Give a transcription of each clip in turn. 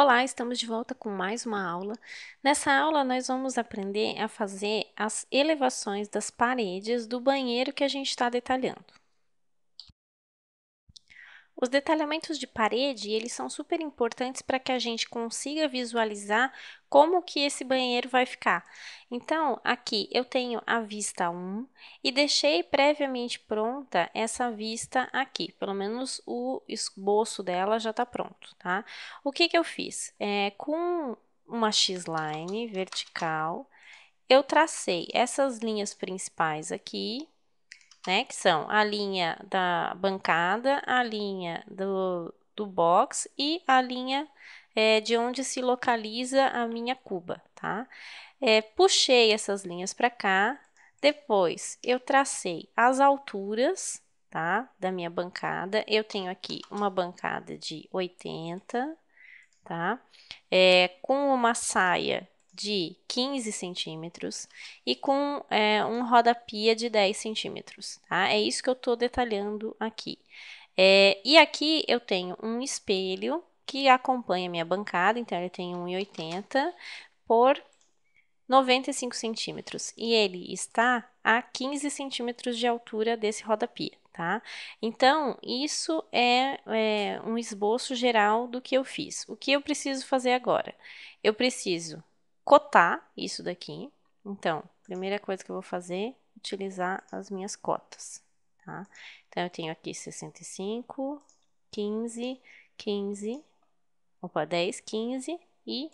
Olá, estamos de volta com mais uma aula. Nessa aula, nós vamos aprender a fazer as elevações das paredes do banheiro que a gente está detalhando. Os detalhamentos de parede, eles são super importantes para que a gente consiga visualizar como que esse banheiro vai ficar. Então, aqui eu tenho a vista 1 e deixei previamente pronta essa vista aqui, pelo menos o esboço dela já está pronto, tá? O que que eu fiz? É, com uma x-line vertical, eu tracei essas linhas principais aqui, né? Que são a linha da bancada, a linha do, do box e a linha é, de onde se localiza a minha cuba, tá? É, puxei essas linhas para cá, depois eu tracei as alturas, tá? Da minha bancada, eu tenho aqui uma bancada de 80, tá? É, com uma saia de 15 centímetros e com é, um rodapia de 10 centímetros, tá? É isso que eu tô detalhando aqui. É, e aqui eu tenho um espelho que acompanha a minha bancada, então ele tem 1,80 por 95 centímetros e ele está a 15 centímetros de altura desse rodapia, tá? Então, isso é, é um esboço geral do que eu fiz. O que eu preciso fazer agora? Eu preciso cotar isso daqui. Então, primeira coisa que eu vou fazer, utilizar as minhas cotas, tá? Então, eu tenho aqui 65, 15, 15, opa, 10, 15 e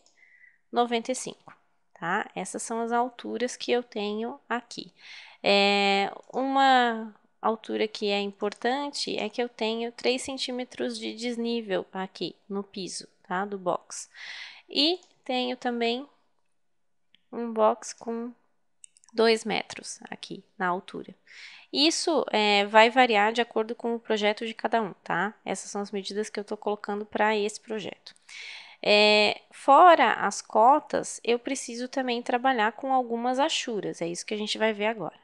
95, tá? Essas são as alturas que eu tenho aqui. É, uma altura que é importante é que eu tenho 3 centímetros de desnível aqui no piso, tá? Do box. E tenho também um box com 2 metros aqui na altura. Isso é, vai variar de acordo com o projeto de cada um, tá? Essas são as medidas que eu estou colocando para esse projeto. É, fora as cotas, eu preciso também trabalhar com algumas achuras, é isso que a gente vai ver agora.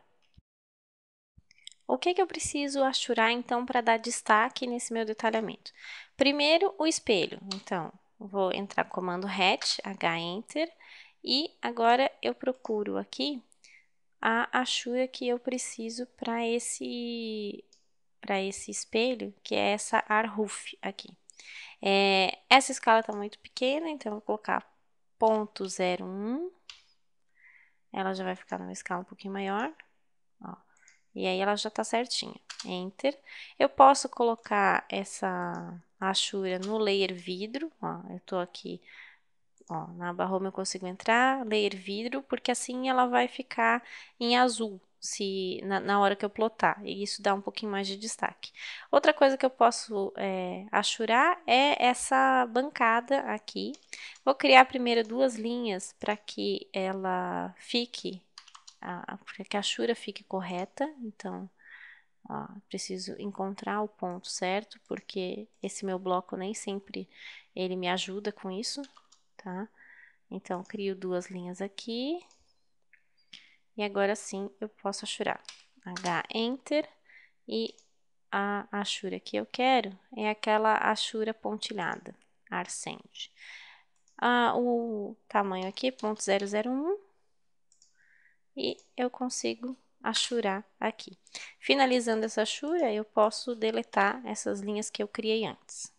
O que, que eu preciso achurar, então, para dar destaque nesse meu detalhamento? Primeiro, o espelho. Então, vou entrar comando hatch, H, Enter, e agora eu procuro aqui a achura que eu preciso para esse para esse espelho, que é essa arruf aqui. É, essa escala está muito pequena, então eu vou colocar 0.01. Ela já vai ficar numa escala um pouquinho maior. Ó, e aí ela já está certinha. Enter. Eu posso colocar essa achura no layer vidro. Ó, eu estou aqui Ó, na barroma eu consigo entrar, ler vidro, porque assim ela vai ficar em azul se na, na, hora que eu plotar, e isso dá um pouquinho mais de destaque. Outra coisa que eu posso é, achurar é essa bancada aqui. Vou criar primeiro duas linhas para que ela fique, para que a achura fique correta, então... Ó, preciso encontrar o ponto certo, porque esse meu bloco nem sempre ele me ajuda com isso tá? Então, crio duas linhas aqui. E agora sim, eu posso achurar. H, Enter. E a achura que eu quero é aquela achura pontilhada, arcente. Ah, o tamanho aqui, 0.001. E eu consigo achurar aqui. Finalizando essa achura, eu posso deletar essas linhas que eu criei antes.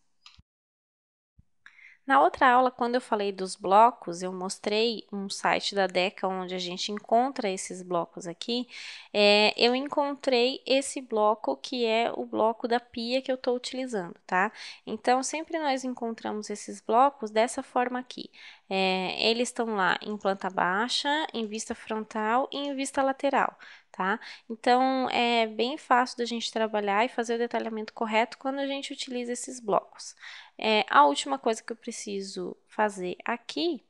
Na outra aula, quando eu falei dos blocos, eu mostrei um site da DECA onde a gente encontra esses blocos aqui. É, eu encontrei esse bloco que é o bloco da pia que eu estou utilizando, tá? Então, sempre nós encontramos esses blocos dessa forma aqui. É, eles estão lá em planta baixa, em vista frontal e em vista lateral tá? Então, é bem fácil da gente trabalhar e fazer o detalhamento correto quando a gente utiliza esses blocos. É, a última coisa que eu preciso fazer aqui,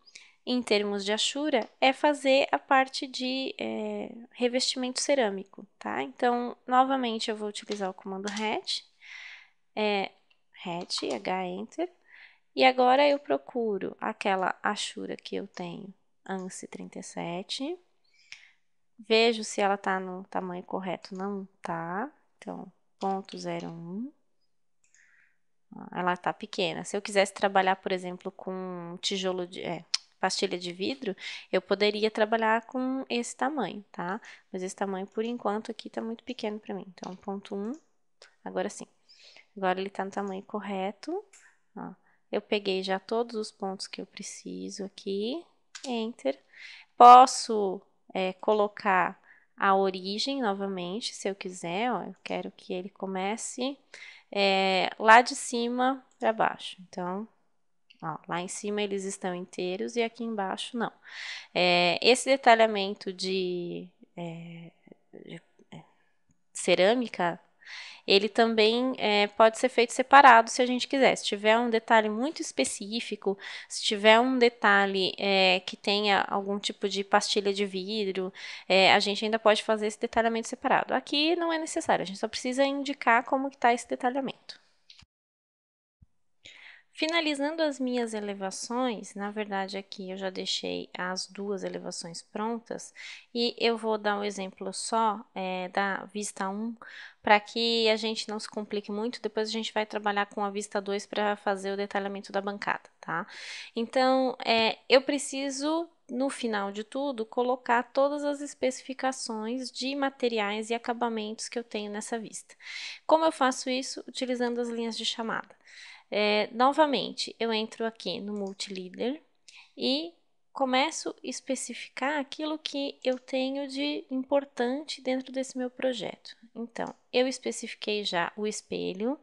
em termos de achura, é fazer a parte de é, revestimento cerâmico, tá? Então, novamente, eu vou utilizar o comando hatch, é, hatch, H, enter, e agora eu procuro aquela achura que eu tenho, ANSI 37, Vejo se ela tá no tamanho correto. Não tá. Então, ponto um ah, Ela tá pequena. Se eu quisesse trabalhar, por exemplo, com tijolo de. É, pastilha de vidro, eu poderia trabalhar com esse tamanho, tá? Mas esse tamanho, por enquanto, aqui tá muito pequeno para mim. Então, ponto 1, agora sim. Agora ele tá no tamanho correto, ó. Eu peguei já todos os pontos que eu preciso aqui, Enter. Posso é, colocar a origem novamente, se eu quiser, ó, eu quero que ele comece é, lá de cima para baixo. Então, ó, lá em cima eles estão inteiros e aqui embaixo não. É, esse detalhamento de, é, de é, cerâmica ele também é, pode ser feito separado se a gente quiser. Se tiver um detalhe muito específico, se tiver um detalhe é, que tenha algum tipo de pastilha de vidro, é, a gente ainda pode fazer esse detalhamento separado. Aqui não é necessário, a gente só precisa indicar como está esse detalhamento. Finalizando as minhas elevações, na verdade aqui eu já deixei as duas elevações prontas e eu vou dar um exemplo só é, da vista 1 para que a gente não se complique muito, depois a gente vai trabalhar com a vista 2 para fazer o detalhamento da bancada, tá? Então, é, eu preciso no final de tudo, colocar todas as especificações de materiais e acabamentos que eu tenho nessa vista. Como eu faço isso? Utilizando as linhas de chamada. É, novamente, eu entro aqui no Multileader e começo a especificar aquilo que eu tenho de importante dentro desse meu projeto. Então, eu especifiquei já o espelho,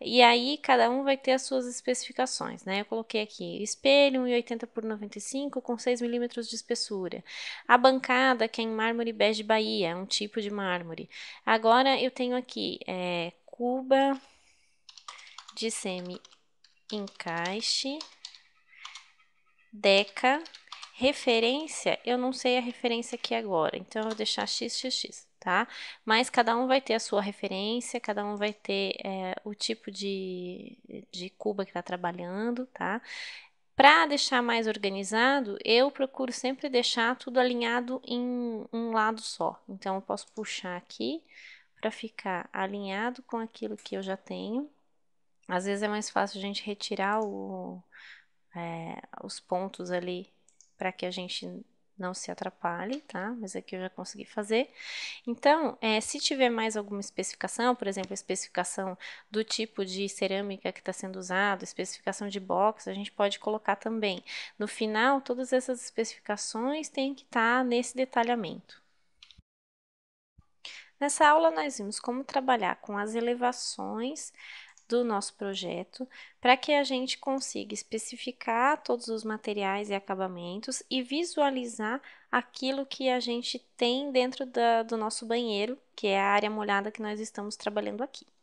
e aí cada um vai ter as suas especificações, né? Eu coloquei aqui espelho 1,80 por 95 com 6 milímetros de espessura. A bancada, que é em mármore bege Bahia, um tipo de mármore. Agora eu tenho aqui é, cuba de semi encaixe, deca referência, eu não sei a referência aqui agora, então eu vou deixar xxx, tá? Mas cada um vai ter a sua referência, cada um vai ter é, o tipo de, de cuba que está trabalhando, tá? Para deixar mais organizado, eu procuro sempre deixar tudo alinhado em um lado só. Então, eu posso puxar aqui para ficar alinhado com aquilo que eu já tenho. Às vezes é mais fácil a gente retirar o, é, os pontos ali para que a gente não se atrapalhe, tá? Mas aqui é eu já consegui fazer. Então, é, se tiver mais alguma especificação, por exemplo, especificação do tipo de cerâmica que está sendo usado, especificação de box, a gente pode colocar também. No final, todas essas especificações têm que estar tá nesse detalhamento. Nessa aula, nós vimos como trabalhar com as elevações do nosso projeto para que a gente consiga especificar todos os materiais e acabamentos e visualizar aquilo que a gente tem dentro da, do nosso banheiro, que é a área molhada que nós estamos trabalhando aqui.